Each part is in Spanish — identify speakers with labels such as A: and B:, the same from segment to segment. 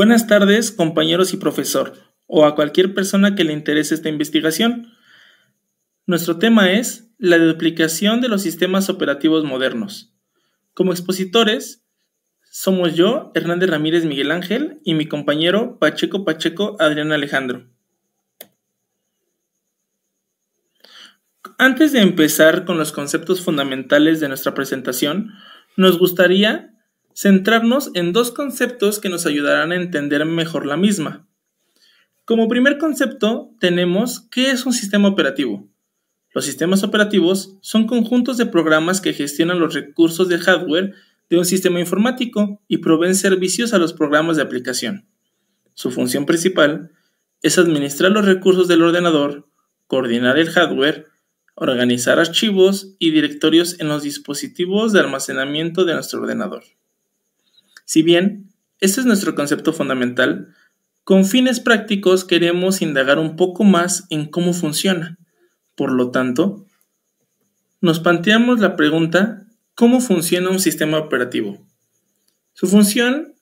A: Buenas tardes, compañeros y profesor, o a cualquier persona que le interese esta investigación. Nuestro tema es la duplicación de los sistemas operativos modernos. Como expositores, somos yo, Hernández Ramírez Miguel Ángel, y mi compañero Pacheco Pacheco Adrián Alejandro. Antes de empezar con los conceptos fundamentales de nuestra presentación, nos gustaría centrarnos en dos conceptos que nos ayudarán a entender mejor la misma. Como primer concepto tenemos qué es un sistema operativo. Los sistemas operativos son conjuntos de programas que gestionan los recursos de hardware de un sistema informático y proveen servicios a los programas de aplicación. Su función principal es administrar los recursos del ordenador, coordinar el hardware, organizar archivos y directorios en los dispositivos de almacenamiento de nuestro ordenador. Si bien este es nuestro concepto fundamental, con fines prácticos queremos indagar un poco más en cómo funciona. Por lo tanto, nos planteamos la pregunta, ¿cómo funciona un sistema operativo? Su función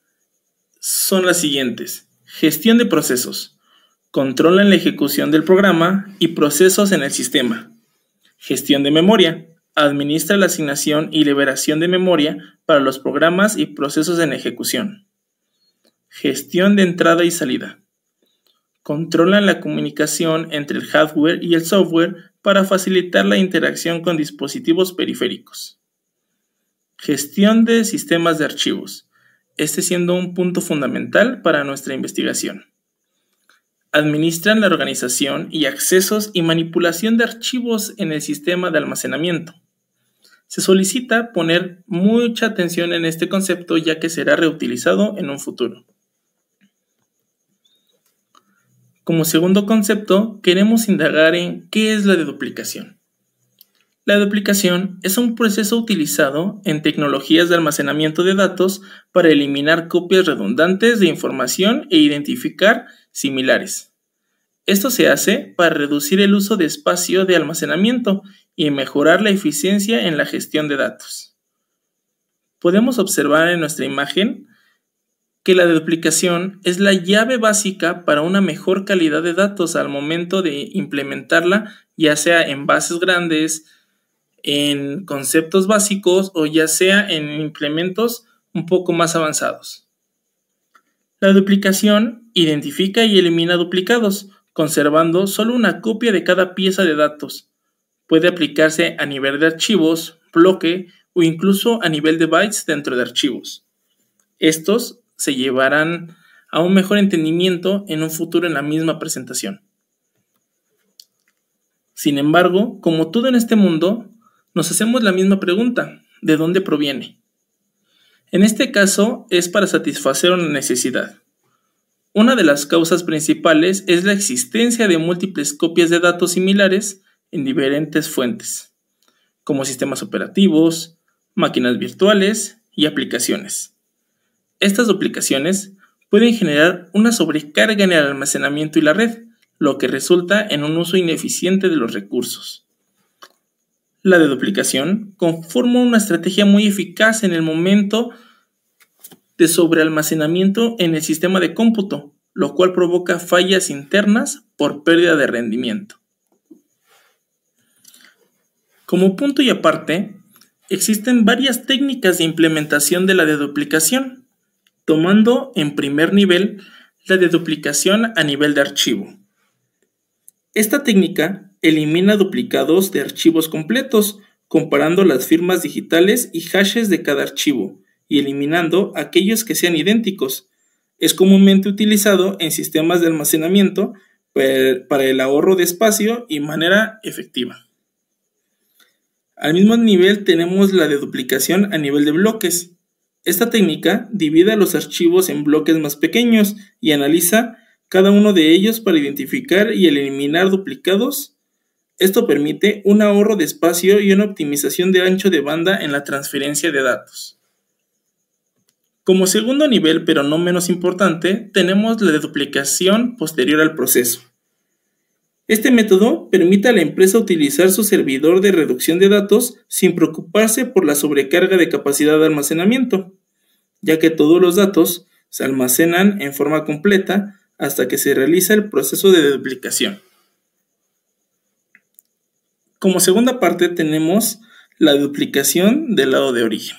A: son las siguientes. Gestión de procesos. en la ejecución del programa y procesos en el sistema. Gestión de memoria administra la asignación y liberación de memoria para los programas y procesos en ejecución. Gestión de entrada y salida. Controlan la comunicación entre el hardware y el software para facilitar la interacción con dispositivos periféricos. Gestión de sistemas de archivos, este siendo un punto fundamental para nuestra investigación. Administran la organización y accesos y manipulación de archivos en el sistema de almacenamiento se solicita poner mucha atención en este concepto ya que será reutilizado en un futuro. Como segundo concepto, queremos indagar en qué es la deduplicación. La duplicación es un proceso utilizado en tecnologías de almacenamiento de datos para eliminar copias redundantes de información e identificar similares. Esto se hace para reducir el uso de espacio de almacenamiento y mejorar la eficiencia en la gestión de datos. Podemos observar en nuestra imagen que la duplicación es la llave básica para una mejor calidad de datos al momento de implementarla, ya sea en bases grandes, en conceptos básicos o ya sea en implementos un poco más avanzados. La duplicación identifica y elimina duplicados, conservando solo una copia de cada pieza de datos, Puede aplicarse a nivel de archivos, bloque o incluso a nivel de bytes dentro de archivos. Estos se llevarán a un mejor entendimiento en un futuro en la misma presentación. Sin embargo, como todo en este mundo, nos hacemos la misma pregunta, ¿de dónde proviene? En este caso es para satisfacer una necesidad. Una de las causas principales es la existencia de múltiples copias de datos similares en diferentes fuentes, como sistemas operativos, máquinas virtuales y aplicaciones. Estas duplicaciones pueden generar una sobrecarga en el almacenamiento y la red, lo que resulta en un uso ineficiente de los recursos. La deduplicación conforma una estrategia muy eficaz en el momento de sobrealmacenamiento en el sistema de cómputo, lo cual provoca fallas internas por pérdida de rendimiento. Como punto y aparte, existen varias técnicas de implementación de la deduplicación, tomando en primer nivel la deduplicación a nivel de archivo. Esta técnica elimina duplicados de archivos completos, comparando las firmas digitales y hashes de cada archivo y eliminando aquellos que sean idénticos. Es comúnmente utilizado en sistemas de almacenamiento eh, para el ahorro de espacio y manera efectiva. Al mismo nivel tenemos la deduplicación a nivel de bloques. Esta técnica divide los archivos en bloques más pequeños y analiza cada uno de ellos para identificar y eliminar duplicados. Esto permite un ahorro de espacio y una optimización de ancho de banda en la transferencia de datos. Como segundo nivel, pero no menos importante, tenemos la deduplicación posterior al proceso. Este método permite a la empresa utilizar su servidor de reducción de datos sin preocuparse por la sobrecarga de capacidad de almacenamiento, ya que todos los datos se almacenan en forma completa hasta que se realiza el proceso de duplicación. Como segunda parte tenemos la duplicación del lado de origen.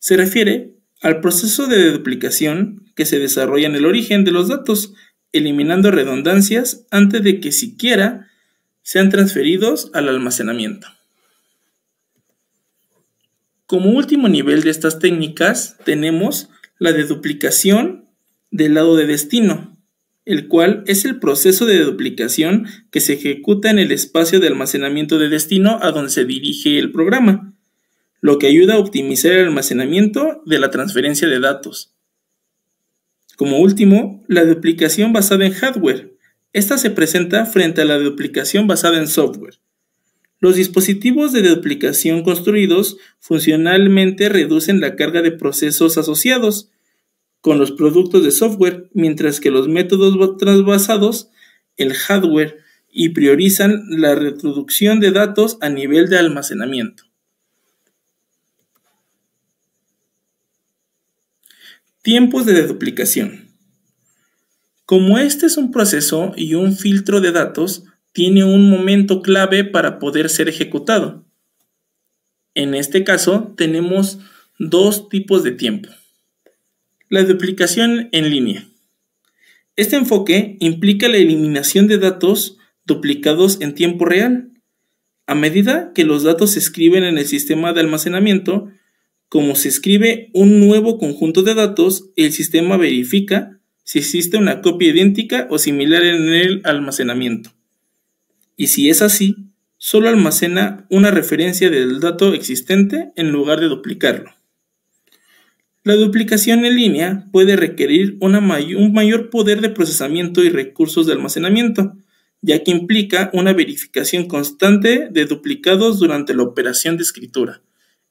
A: Se refiere al proceso de duplicación que se desarrolla en el origen de los datos eliminando redundancias antes de que siquiera sean transferidos al almacenamiento. Como último nivel de estas técnicas tenemos la de duplicación del lado de destino, el cual es el proceso de duplicación que se ejecuta en el espacio de almacenamiento de destino a donde se dirige el programa, lo que ayuda a optimizar el almacenamiento de la transferencia de datos. Como último, la duplicación basada en hardware. Esta se presenta frente a la duplicación basada en software. Los dispositivos de duplicación construidos funcionalmente reducen la carga de procesos asociados con los productos de software, mientras que los métodos transbasados, el hardware, y priorizan la reproducción de datos a nivel de almacenamiento. Tiempos de deduplicación. Como este es un proceso y un filtro de datos, tiene un momento clave para poder ser ejecutado. En este caso, tenemos dos tipos de tiempo. La duplicación en línea. Este enfoque implica la eliminación de datos duplicados en tiempo real. A medida que los datos se escriben en el sistema de almacenamiento, como se escribe un nuevo conjunto de datos, el sistema verifica si existe una copia idéntica o similar en el almacenamiento. Y si es así, solo almacena una referencia del dato existente en lugar de duplicarlo. La duplicación en línea puede requerir un mayor poder de procesamiento y recursos de almacenamiento, ya que implica una verificación constante de duplicados durante la operación de escritura.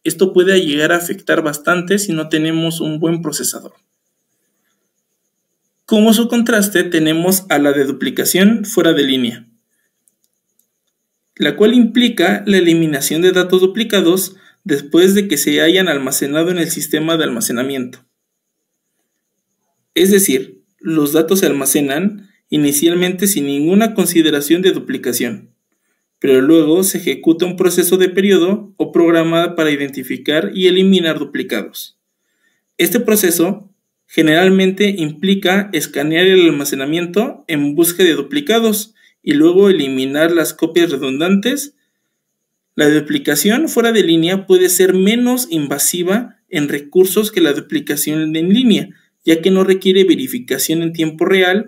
A: Esto puede llegar a afectar bastante si no tenemos un buen procesador. Como su contraste tenemos a la de duplicación fuera de línea, la cual implica la eliminación de datos duplicados después de que se hayan almacenado en el sistema de almacenamiento. Es decir, los datos se almacenan inicialmente sin ninguna consideración de duplicación pero luego se ejecuta un proceso de periodo o programada para identificar y eliminar duplicados. Este proceso generalmente implica escanear el almacenamiento en busca de duplicados y luego eliminar las copias redundantes. La duplicación fuera de línea puede ser menos invasiva en recursos que la duplicación en línea, ya que no requiere verificación en tiempo real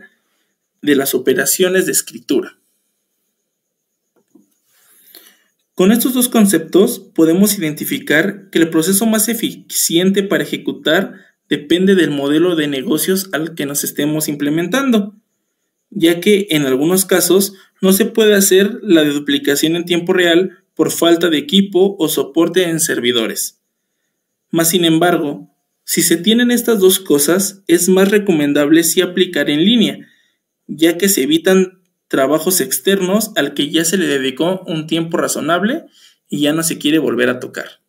A: de las operaciones de escritura. Con estos dos conceptos podemos identificar que el proceso más eficiente para ejecutar depende del modelo de negocios al que nos estemos implementando, ya que en algunos casos no se puede hacer la duplicación en tiempo real por falta de equipo o soporte en servidores. Más sin embargo, si se tienen estas dos cosas, es más recomendable si aplicar en línea, ya que se evitan trabajos externos al que ya se le dedicó un tiempo razonable y ya no se quiere volver a tocar.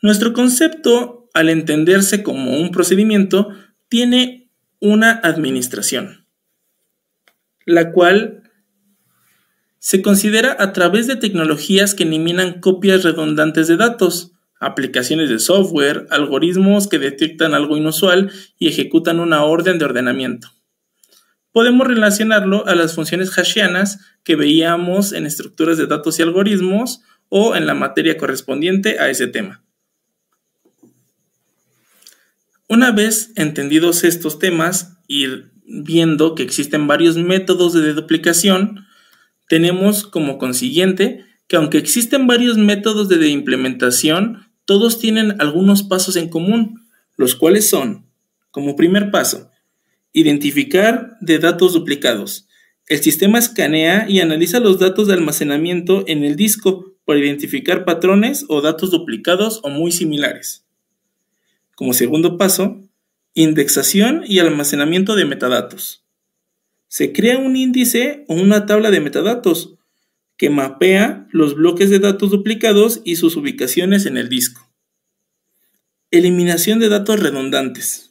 A: Nuestro concepto, al entenderse como un procedimiento, tiene una administración, la cual se considera a través de tecnologías que eliminan copias redundantes de datos, aplicaciones de software, algoritmos que detectan algo inusual y ejecutan una orden de ordenamiento podemos relacionarlo a las funciones hashianas que veíamos en estructuras de datos y algoritmos o en la materia correspondiente a ese tema. Una vez entendidos estos temas y viendo que existen varios métodos de deduplicación, tenemos como consiguiente que aunque existen varios métodos de implementación, todos tienen algunos pasos en común, los cuales son, como primer paso, Identificar de datos duplicados. El sistema escanea y analiza los datos de almacenamiento en el disco para identificar patrones o datos duplicados o muy similares. Como segundo paso, indexación y almacenamiento de metadatos. Se crea un índice o una tabla de metadatos que mapea los bloques de datos duplicados y sus ubicaciones en el disco. Eliminación de datos redundantes.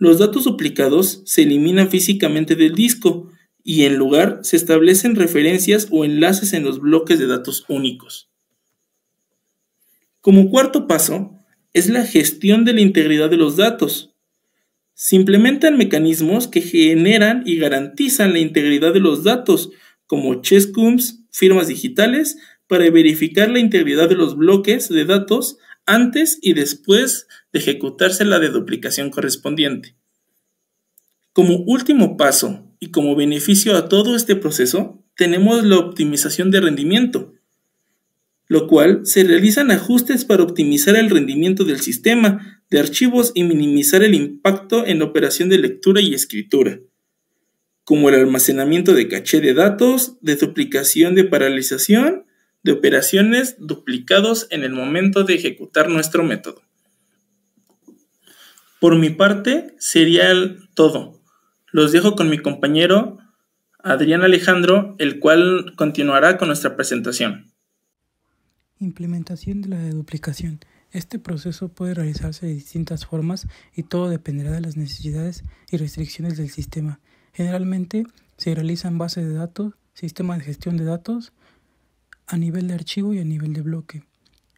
A: Los datos duplicados se eliminan físicamente del disco y en lugar se establecen referencias o enlaces en los bloques de datos únicos. Como cuarto paso, es la gestión de la integridad de los datos. Se implementan mecanismos que generan y garantizan la integridad de los datos, como checksums, firmas digitales, para verificar la integridad de los bloques de datos antes y después de ejecutarse la deduplicación correspondiente. Como último paso y como beneficio a todo este proceso, tenemos la optimización de rendimiento, lo cual se realizan ajustes para optimizar el rendimiento del sistema de archivos y minimizar el impacto en la operación de lectura y escritura, como el almacenamiento de caché de datos, de duplicación de paralización, de operaciones duplicados en el momento de ejecutar nuestro método. Por mi parte, sería el todo. Los dejo con mi compañero Adrián Alejandro, el cual continuará con nuestra presentación.
B: Implementación de la deduplicación. Este proceso puede realizarse de distintas formas y todo dependerá de las necesidades y restricciones del sistema. Generalmente se realizan base de datos, sistema de gestión de datos, a nivel de archivo y a nivel de bloque.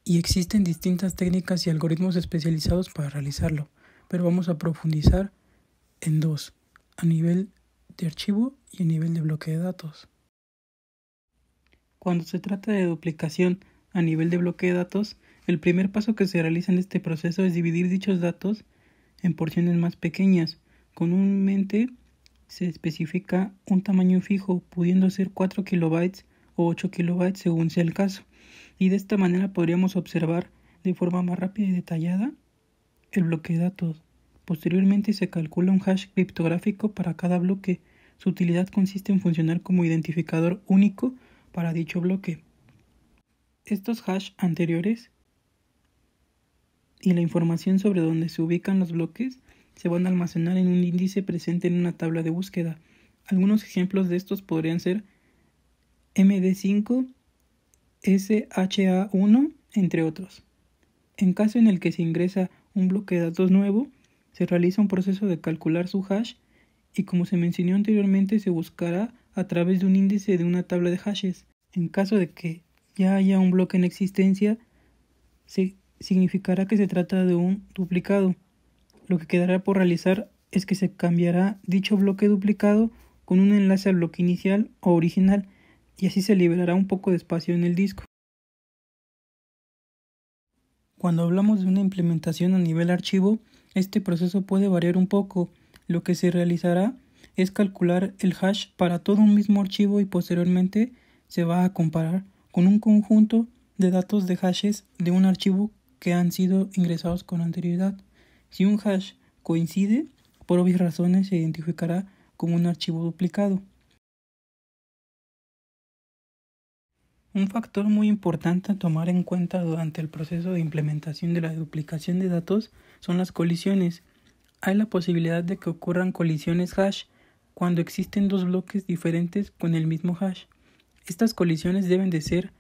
B: Y existen distintas técnicas y algoritmos especializados para realizarlo pero vamos a profundizar en dos, a nivel de archivo y a nivel de bloque de datos. Cuando se trata de duplicación a nivel de bloque de datos, el primer paso que se realiza en este proceso es dividir dichos datos en porciones más pequeñas. Comúnmente se especifica un tamaño fijo, pudiendo ser 4 kilobytes o 8 kilobytes según sea el caso. Y de esta manera podríamos observar de forma más rápida y detallada el bloque de datos. Posteriormente se calcula un hash criptográfico para cada bloque. Su utilidad consiste en funcionar como identificador único para dicho bloque. Estos hash anteriores y la información sobre dónde se ubican los bloques se van a almacenar en un índice presente en una tabla de búsqueda. Algunos ejemplos de estos podrían ser MD5, SHA1, entre otros. En caso en el que se ingresa un bloque de datos nuevo, se realiza un proceso de calcular su hash y como se mencionó anteriormente se buscará a través de un índice de una tabla de hashes. En caso de que ya haya un bloque en existencia, se significará que se trata de un duplicado. Lo que quedará por realizar es que se cambiará dicho bloque duplicado con un enlace al bloque inicial o original y así se liberará un poco de espacio en el disco. Cuando hablamos de una implementación a nivel archivo, este proceso puede variar un poco. Lo que se realizará es calcular el hash para todo un mismo archivo y posteriormente se va a comparar con un conjunto de datos de hashes de un archivo que han sido ingresados con anterioridad. Si un hash coincide, por obvias razones se identificará como un archivo duplicado. Un factor muy importante a tomar en cuenta durante el proceso de implementación de la duplicación de datos son las colisiones. Hay la posibilidad de que ocurran colisiones hash cuando existen dos bloques diferentes con el mismo hash. Estas colisiones deben de ser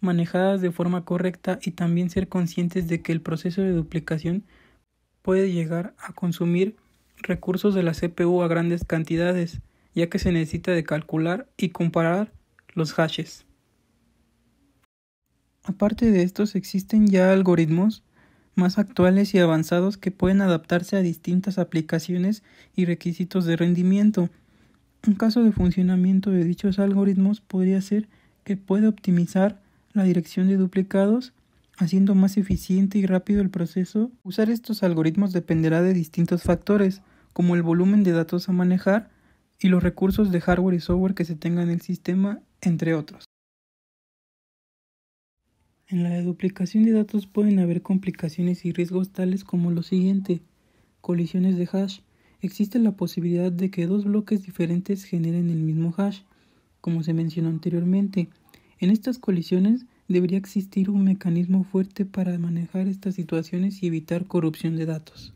B: manejadas de forma correcta y también ser conscientes de que el proceso de duplicación puede llegar a consumir recursos de la CPU a grandes cantidades, ya que se necesita de calcular y comparar los hashes. Aparte de estos, existen ya algoritmos más actuales y avanzados que pueden adaptarse a distintas aplicaciones y requisitos de rendimiento. Un caso de funcionamiento de dichos algoritmos podría ser que puede optimizar la dirección de duplicados, haciendo más eficiente y rápido el proceso. Usar estos algoritmos dependerá de distintos factores, como el volumen de datos a manejar y los recursos de hardware y software que se tenga en el sistema, entre otros. En la duplicación de datos pueden haber complicaciones y riesgos tales como lo siguiente. Colisiones de hash. Existe la posibilidad de que dos bloques diferentes generen el mismo hash, como se mencionó anteriormente. En estas colisiones debería existir un mecanismo fuerte para manejar estas situaciones y evitar corrupción de datos.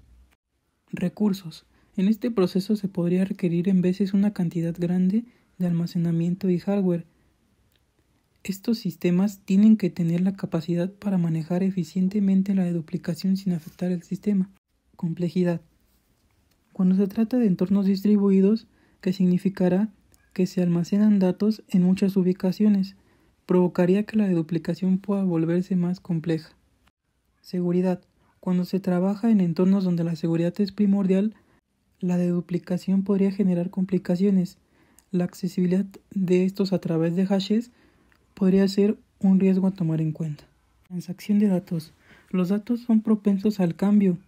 B: Recursos. En este proceso se podría requerir en veces una cantidad grande de almacenamiento y hardware, estos sistemas tienen que tener la capacidad para manejar eficientemente la deduplicación sin afectar el sistema. Complejidad. Cuando se trata de entornos distribuidos, que significará que se almacenan datos en muchas ubicaciones, provocaría que la deduplicación pueda volverse más compleja. Seguridad. Cuando se trabaja en entornos donde la seguridad es primordial, la deduplicación podría generar complicaciones. La accesibilidad de estos a través de hashes podría ser un riesgo a tomar en cuenta. Transacción de datos. Los datos son propensos al cambio,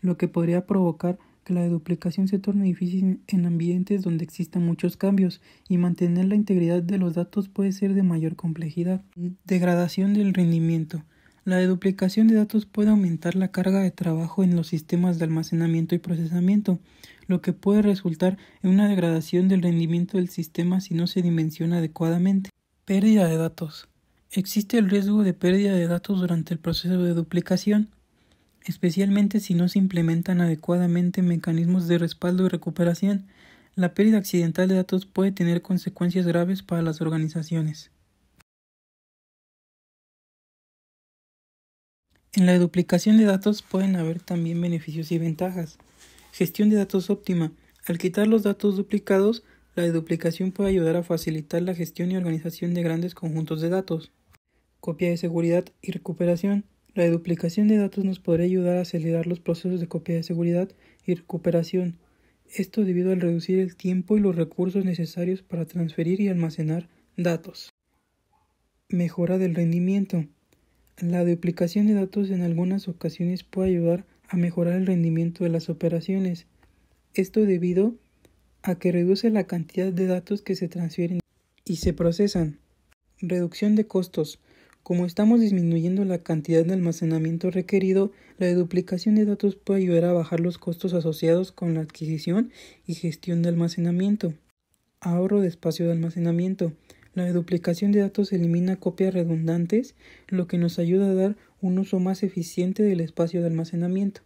B: lo que podría provocar que la duplicación se torne difícil en ambientes donde existan muchos cambios y mantener la integridad de los datos puede ser de mayor complejidad. Degradación del rendimiento. La deduplicación de datos puede aumentar la carga de trabajo en los sistemas de almacenamiento y procesamiento, lo que puede resultar en una degradación del rendimiento del sistema si no se dimensiona adecuadamente. Pérdida de datos. Existe el riesgo de pérdida de datos durante el proceso de duplicación, especialmente si no se implementan adecuadamente mecanismos de respaldo y recuperación. La pérdida accidental de datos puede tener consecuencias graves para las organizaciones. En la duplicación de datos pueden haber también beneficios y ventajas. Gestión de datos óptima. Al quitar los datos duplicados, la deduplicación puede ayudar a facilitar la gestión y organización de grandes conjuntos de datos. Copia de seguridad y recuperación. La deduplicación de datos nos podría ayudar a acelerar los procesos de copia de seguridad y recuperación. Esto debido al reducir el tiempo y los recursos necesarios para transferir y almacenar datos. Mejora del rendimiento. La duplicación de datos en algunas ocasiones puede ayudar a mejorar el rendimiento de las operaciones. Esto debido a a que reduce la cantidad de datos que se transfieren y se procesan. Reducción de costos. Como estamos disminuyendo la cantidad de almacenamiento requerido, la duplicación de datos puede ayudar a bajar los costos asociados con la adquisición y gestión de almacenamiento. Ahorro de espacio de almacenamiento. La duplicación de datos elimina copias redundantes, lo que nos ayuda a dar un uso más eficiente del espacio de almacenamiento.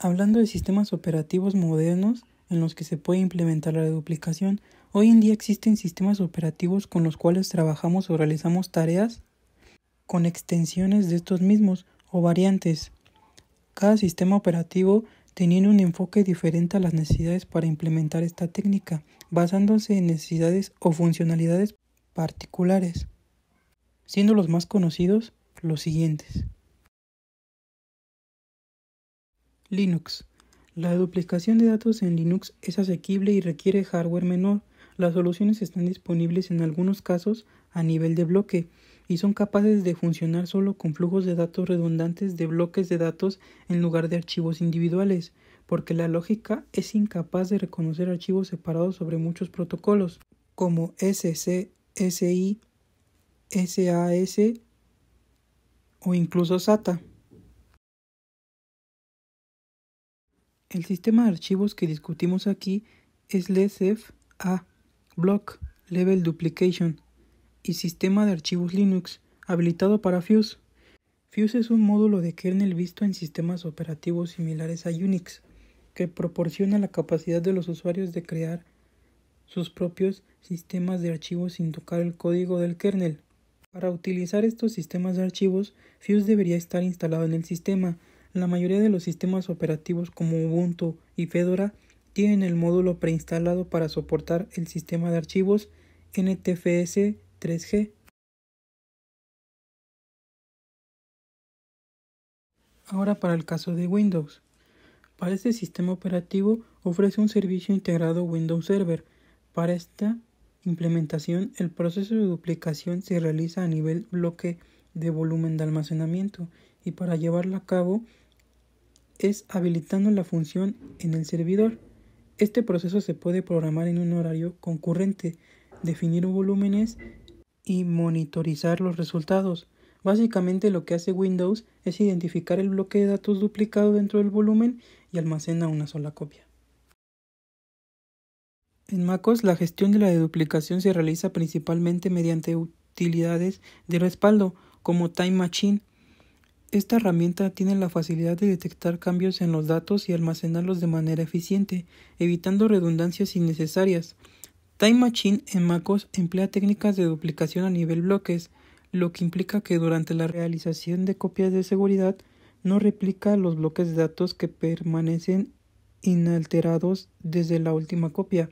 B: Hablando de sistemas operativos modernos en los que se puede implementar la duplicación, hoy en día existen sistemas operativos con los cuales trabajamos o realizamos tareas con extensiones de estos mismos o variantes. Cada sistema operativo teniendo un enfoque diferente a las necesidades para implementar esta técnica, basándose en necesidades o funcionalidades particulares, siendo los más conocidos los siguientes. Linux. La duplicación de datos en Linux es asequible y requiere hardware menor. Las soluciones están disponibles en algunos casos a nivel de bloque y son capaces de funcionar solo con flujos de datos redundantes de bloques de datos en lugar de archivos individuales, porque la lógica es incapaz de reconocer archivos separados sobre muchos protocolos, como SC, SAS o incluso SATA. El sistema de archivos que discutimos aquí es LESF A, Block Level Duplication y sistema de archivos Linux habilitado para Fuse. Fuse es un módulo de kernel visto en sistemas operativos similares a Unix que proporciona la capacidad de los usuarios de crear sus propios sistemas de archivos sin tocar el código del kernel. Para utilizar estos sistemas de archivos, Fuse debería estar instalado en el sistema, la mayoría de los sistemas operativos como Ubuntu y Fedora tienen el módulo preinstalado para soportar el sistema de archivos NTFS 3G. Ahora para el caso de Windows. Para este sistema operativo ofrece un servicio integrado Windows Server. Para esta implementación, el proceso de duplicación se realiza a nivel bloque de volumen de almacenamiento y para llevarla a cabo es habilitando la función en el servidor. Este proceso se puede programar en un horario concurrente, definir volúmenes y monitorizar los resultados. Básicamente lo que hace Windows es identificar el bloque de datos duplicado dentro del volumen y almacena una sola copia. En MacOS la gestión de la deduplicación se realiza principalmente mediante utilidades de respaldo como Time Machine, esta herramienta tiene la facilidad de detectar cambios en los datos y almacenarlos de manera eficiente, evitando redundancias innecesarias. Time Machine en MacOS emplea técnicas de duplicación a nivel bloques, lo que implica que durante la realización de copias de seguridad no replica los bloques de datos que permanecen inalterados desde la última copia.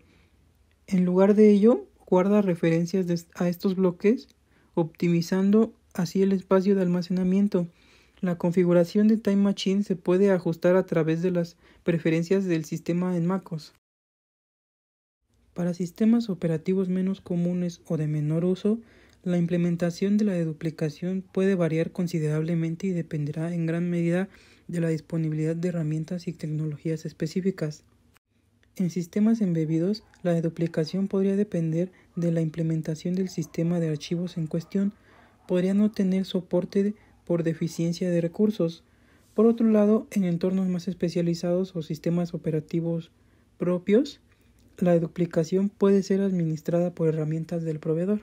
B: En lugar de ello, guarda referencias a estos bloques, optimizando así el espacio de almacenamiento. La configuración de Time Machine se puede ajustar a través de las preferencias del sistema en MacOS. Para sistemas operativos menos comunes o de menor uso, la implementación de la deduplicación puede variar considerablemente y dependerá en gran medida de la disponibilidad de herramientas y tecnologías específicas. En sistemas embebidos, la deduplicación podría depender de la implementación del sistema de archivos en cuestión. Podría no tener soporte por deficiencia de recursos. Por otro lado, en entornos más especializados o sistemas operativos propios, la duplicación puede ser administrada por herramientas del proveedor.